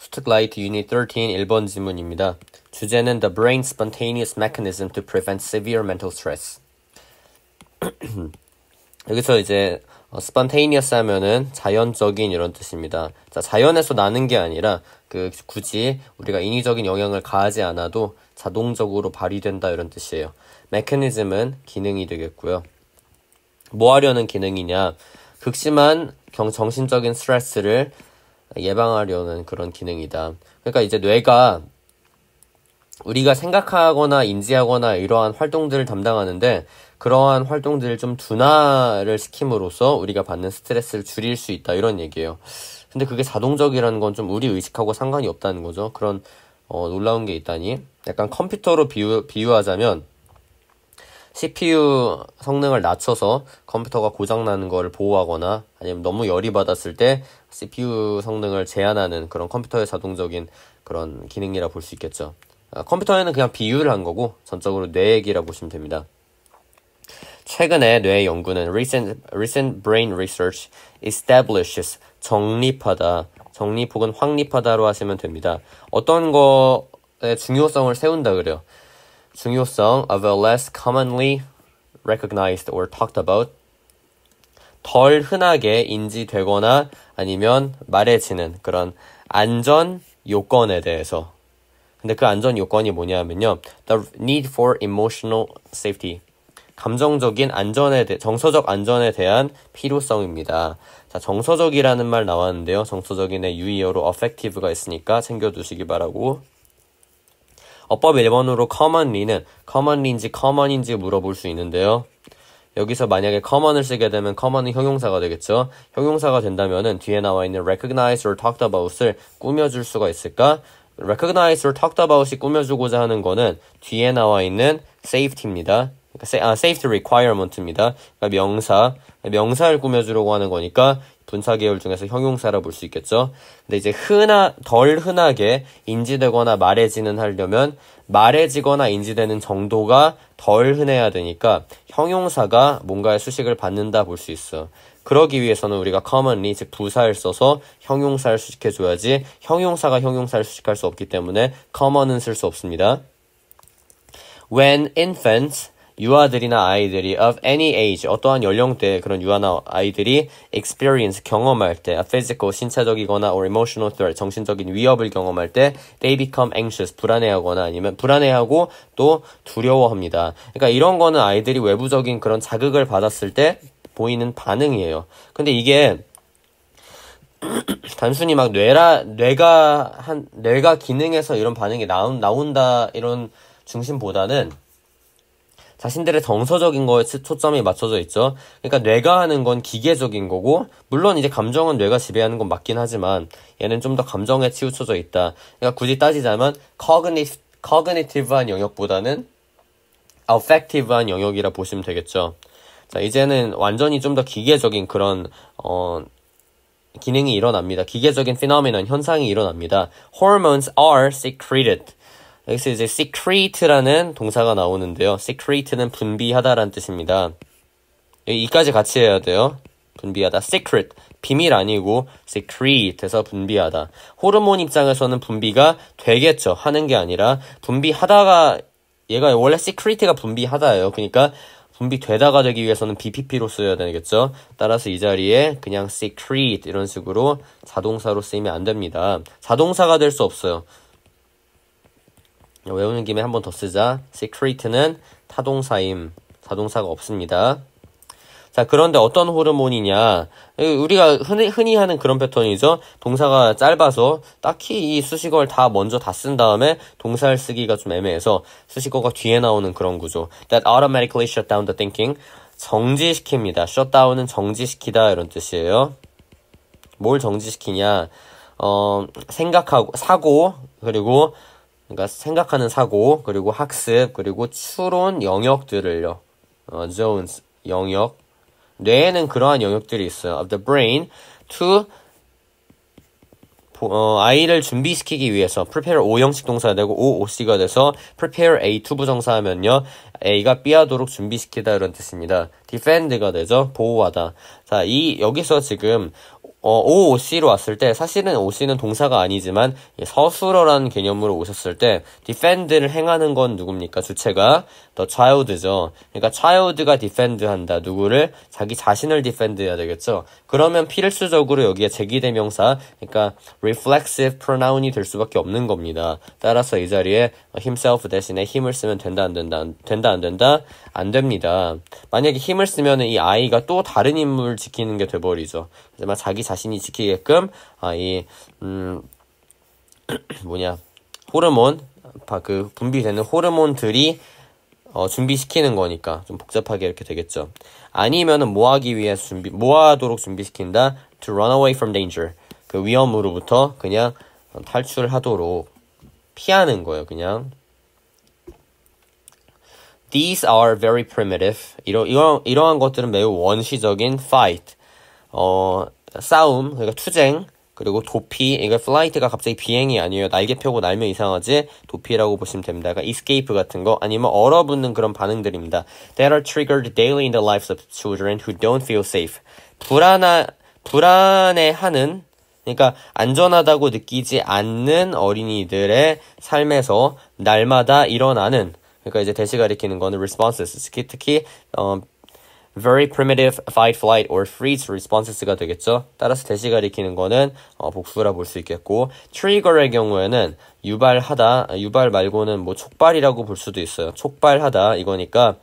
스트라이트 유닛 13 1번 지문입니다. 주제는 The Brain's Spontaneous Mechanism to Prevent Severe Mental Stress. 여기서 이제 어, spontaneous 하면은 자연적인 이런 뜻입니다. 자, 자연에서 나는 게 아니라 그 굳이 우리가 인위적인 영향을 가하지 않아도 자동적으로 발휘된다 이런 뜻이에요. m e c h a n i s m 은 기능이 되겠고요. 뭐 하려는 기능이냐? 극심한 경, 정신적인 스트레스를 예방하려는 그런 기능이다. 그러니까 이제 뇌가 우리가 생각하거나 인지하거나 이러한 활동들을 담당하는데 그러한 활동들을 좀 둔화를 시킴으로써 우리가 받는 스트레스를 줄일 수 있다 이런 얘기예요. 근데 그게 자동적이라는 건 좀 우리 의식하고 상관이 없다는 거죠. 그런 어, 놀라운 게 있다니 약간 컴퓨터로 비유, 비유하자면 CPU 성능을 낮춰서 컴퓨터가 고장나는 것을 보호하거나 아니면 너무 열이 받았을 때 CPU 성능을 제한하는 그런 컴퓨터의 자동적인 그런 기능이라 볼 수 있겠죠. 아, 컴퓨터에는 그냥 비유를 한 거고 전적으로 뇌 얘기라 보시면 됩니다. 최근에 뇌 연구는 recent, recent brain research establishes 정립하다, 정립 혹은 확립하다로 하시면 됩니다. 어떤 거의 중요성을 세운다 그래요. 중요성 of a less commonly recognized or talked about 덜 흔하게 인지되거나 아니면 말해지는 그런 안전 요건에 대해서 근데 그 안전 요건이 뭐냐면요 the need for emotional safety 감정적인 안전에 대, 정서적 안전에 대한 필요성입니다. 자, 정서적이라는 말 나왔는데요. 정서적인의 유의어로 affective가 있으니까 챙겨두시기 바라고 어법 1번으로 c o m m o n l 는 c o m m o n l 인지 common인지 물어볼 수 있는데요. 여기서 만약에 common을 쓰게 되면 common은 형용사가 되겠죠. 형용사가 된다면 뒤에 나와 있는 recognize or talked about을 꾸며줄 수가 있을까? recognize or talked about이 꾸며주고자 하는 거는 뒤에 나와 있는 safety입니다. 그러니까 아, safety requirement입니다. 그러니까 명사, 명사를 꾸며주려고 하는 거니까 분사계열 중에서 형용사라 볼 수 있겠죠. 근데 이제 흔하, 덜 흔하게 인지되거나 말해지는 하려면 말해지거나 인지되는 정도가 덜 흔해야 되니까 형용사가 뭔가의 수식을 받는다 볼 수 있어. 그러기 위해서는 우리가 commonly 즉 부사를 써서 형용사를 수식해줘야지 형용사가 형용사를 수식할 수 없기 때문에 common은 쓸 수 없습니다. When infants 유아들이나 아이들이 of any age 어떠한 연령대 그런 유아나 아이들이 experience 경험할 때 a physical 신체적이거나 or emotional threat 정신적인 위협을 경험할 때 they become anxious 불안해하거나 아니면 불안해하고 또 두려워합니다. 그러니까 이런 거는 아이들이 외부적인 그런 자극을 받았을 때 보이는 반응이에요. 근데 이게 단순히 막 뇌라 뇌가 한 뇌가 기능에서 이런 반응이 나온 나온다 이런 중심보다는 자신들의 정서적인 거에 초점이 맞춰져 있죠. 그러니까 뇌가 하는 건 기계적인 거고, 물론 이제 감정은 뇌가 지배하는 건 맞긴 하지만, 얘는 좀 더 감정에 치우쳐져 있다. 그러니까 굳이 따지자면, cognitive, cognitive한 영역보다는 affective한 영역이라 보시면 되겠죠. 자, 이제는 완전히 좀 더 기계적인 그런, 어, 기능이 일어납니다. 기계적인 피노미넌 현상이 일어납니다. Hormones are secreted. 여기서 이제 secrete라는 동사가 나오는데요. secrete는 분비하다라는 뜻입니다. 이까지 같이 해야 돼요. 분비하다. secret. 비밀 아니고 secrete에서 분비하다. 호르몬 입장에서는 분비가 되겠죠. 하는 게 아니라 분비하다가 얘가 원래 secrete가 분비하다예요. 그러니까 분비되다가 되기 위해서는 BPP로 써야 되겠죠. 따라서 이 자리에 그냥 secrete 이런 식으로 자동사로 쓰이면 안 됩니다. 자동사가 될 수 없어요. 외우는 김에 한 번 더 쓰자. s e c r e t 는 타동사임, 자동사가 없습니다. 자, 그런데 어떤 호르몬이냐. 우리가 흔히, 흔히 하는 그런 패턴이죠. 동사가 짧아서 딱히 이 수식어를 다 먼저 다 쓴 다음에 동사를 쓰기가 좀 애매해서 수식어가 뒤에 나오는 그런 구조. That automatically shut down the thinking. 정지시킵니다. shut down은 정지시키다 이런 뜻이에요. 뭘 정지시키냐. 어, 생각하고, 사고, 그리고 그러니까 생각하는 사고, 그리고 학습, 그리고 추론 영역들을요. 어, zones, 영역. 뇌에는 그러한 영역들이 있어요. of the brain to 어, 아이를 준비시키기 위해서 prepare O형식 동사가 되고 OOC가 돼서 prepare A t 부정사하면요. A가 B하도록 준비시키다 이런 뜻입니다. defend가 되죠. 보호하다. 자, 이 여기서 지금 어, OOC로 왔을 때 사실은 OC는 동사가 아니지만 예, 서술어라는 개념으로 오셨을 때 defend를 행하는 건 누굽니까? 주체가 the child죠. 그러니까 child가 defend 한다. 누구를? 자기 자신을 defend 해야 되겠죠. 그러면 필수적으로 여기에 제기대명사, 그러니까 reflexive pronoun이 될 수밖에 없는 겁니다. 따라서 이 자리에 himself 대신에 힘을 쓰면 된다, 안 된다, 된다, 안 된다? 안 됩니다. 만약에 힘을 쓰면 이 아이가 또 다른 인물을 지키는 게 돼버리죠. 하지만 자기 자신이 지키게끔, 아, 이, 음, 뭐냐, 호르몬, 그 분비되는 호르몬들이 어, 준비시키는 거니까 좀 복잡하게 이렇게 되겠죠. 아니면은 뭐하기 위해 준비 뭐하도록 준비시킨다. To run away from danger. 그 위험으로부터 그냥 탈출하도록 피하는 거예요. 그냥 These are very primitive. 이러, 이러, 이러한 것들은 매우 원시적인 fight. 어, 싸움, 그러니까 투쟁, 그리고 도피, 이거 플라이트가 갑자기 비행이 아니에요. 날개 펴고 날면 이상하지? 도피라고 보시면 됩니다. 그러니까 escape 같은 거 아니면 얼어붙는 그런 반응들입니다. That are triggered daily in the lives of children who don't feel safe. 불안하, 불안해하는 그러니까 안전하다고 느끼지 않는 어린이들의 삶에서 날마다 일어나는 그러니까 이제 대시 가으키는 거는 responses 특히 특히 어 very primitive fight, flight, or freeze responses가 되겠죠. 따라서 대시가 일으키는 거는 어, 복수라 볼 수 있겠고 t r i 트리 r 의 경우에는 유발하다, 유발 말고는 뭐 촉발이라고 볼 수도 있어요. 촉발하다 이거니까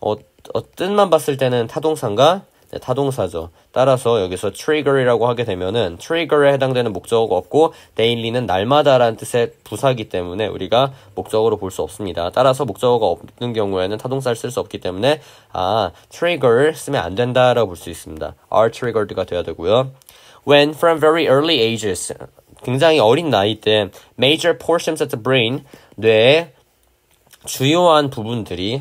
어, 어 뜻만 봤을 때는 타동사인가 네, 타동사죠. 따라서 여기서 trigger이라고 하게 되면은 trigger에 해당되는 목적어가 없고 daily는 날마다라는 뜻의 부사기 때문에 우리가 목적으로볼 수 없습니다. 따라서 목적어가 없는 경우에는 타동사를 쓸 수 없기 때문에 아, trigger 쓰면 안 된다라고 볼 수 있습니다. are triggered가 돼야 되고요. when from very early ages 굉장히 어린 나이 때 major portions of the brain 뇌의 주요한 부분들이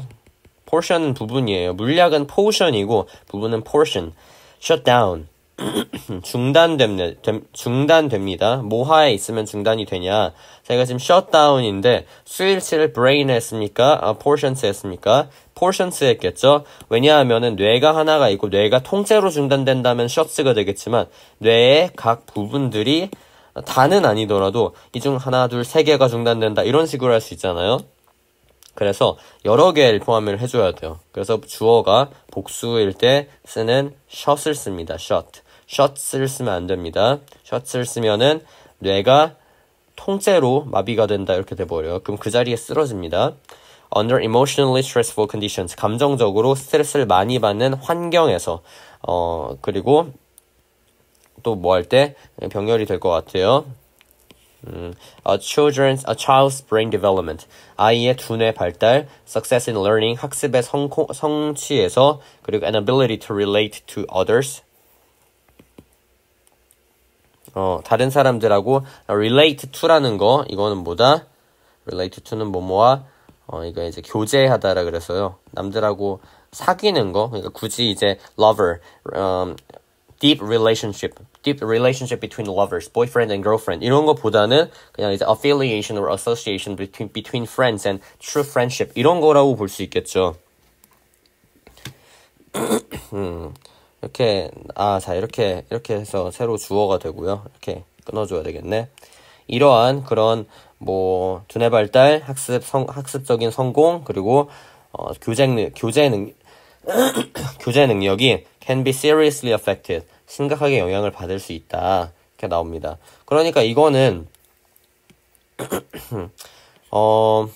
portion은 부분이에요. 물리학은 포션이고 부분은 portion. shutdown. 중단됩니다. 중단됩니다. 뭐하에 있으면 중단이 되냐? 제가 지금 shutdown인데 스위치를 b r a i n 했습니까? 아, portions 했습니까? portions 했겠죠? 왜냐하면은 뇌가 하나가 있고 뇌가 통째로 중단된다면 shuts가 되겠지만 뇌의 각 부분들이 다는 아니더라도 이 중 하나 둘 세 개가 중단된다 이런 식으로 할 수 있잖아요. 그래서 여러 개를 포함을 해줘야 돼요. 그래서 주어가 복수일 때 쓰는 shot을 씁니다. shot. shot을 쓰면 안 됩니다. shot을 쓰면은 뇌가 통째로 마비가 된다 이렇게 돼버려요. 그럼 그 자리에 쓰러집니다. Under emotionally stressful conditions. 감정적으로 스트레스를 많이 받는 환경에서. 어, 그리고 또 뭐 할 때 병렬이 될 것 같아요. 음, a children's a child's brain development 아이의 두뇌 발달, success in learning 학습의 성공, 성취에서 그리고 an ability to relate to others 어, 다른 사람들하고 relate to라는 거 이거는 뭐다? relate to는 뭐뭐와 어, 이거 이제 교제하다라 그랬어요. 남들하고 사귀는 거 그러니까 굳이 이제 lover um, deep relationship, deep relationship between lovers, boyfriend and girlfriend 이런 것보다는 그냥 이제 affiliation or association between between friends and true friendship 이런 거라고 볼 수 있겠죠. 이렇게 아자 이렇게 이렇게 해서 새로 주어가 되고요. 이렇게 끊어줘야 되겠네. 이러한 그런 뭐 두뇌 발달, 학습 성, 학습적인 성공 그리고 어, 교재 능 교재 능 교재 능력이 can be seriously affected. 심각하게 영향을 받을 수 있다. 이렇게 나옵니다. 그러니까 이거는, 어,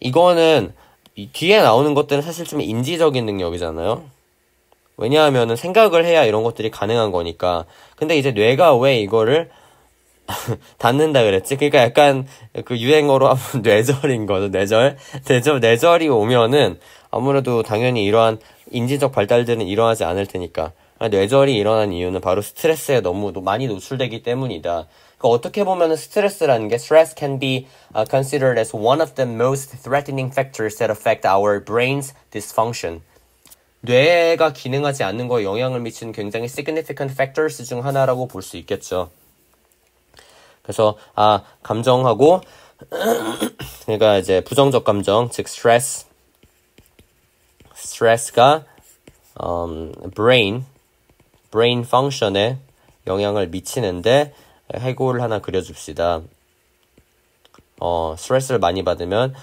이거는 뒤에 나오는 것들은 사실 좀 인지적인 능력이잖아요. 왜냐하면 은 생각을 해야 이런 것들이 가능한 거니까. 근데 이제 뇌가 왜 이거를 닿는다 그랬지? 그러니까 약간 그 유행어로 하면 뇌절인 거죠. 뇌절. 뇌절, 뇌절이 오면은 아무래도 당연히 이러한 인지적 발달들은 일어나지 않을 테니까. 뇌절이 일어난 이유는 바로 스트레스에 너무 많이 노출되기 때문이다. 그러니까 어떻게 보면 스트레스라는 게 stress can be considered as one of the most threatening factors that affect our brain's dysfunction. 뇌가 기능하지 않는 거에 영향을 미치는 굉장히 significant factors 중 하나라고 볼 수 있겠죠. 그래서 아 감정하고 그러니까 이제 부정적 감정 즉 스트레스 스트레스가 um, brain brain function에 영향을 미치는데 해고를 하나 그려줍시다. 어, 스트레스를 많이 받으면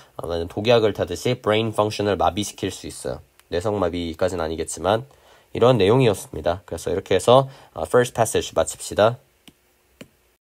독약을 타듯이 brain function을 마비시킬 수 있어요. 내성마비까지는 아니겠지만 이런 내용이었습니다. 그래서 이렇게 해서 어, first passage 마칩시다.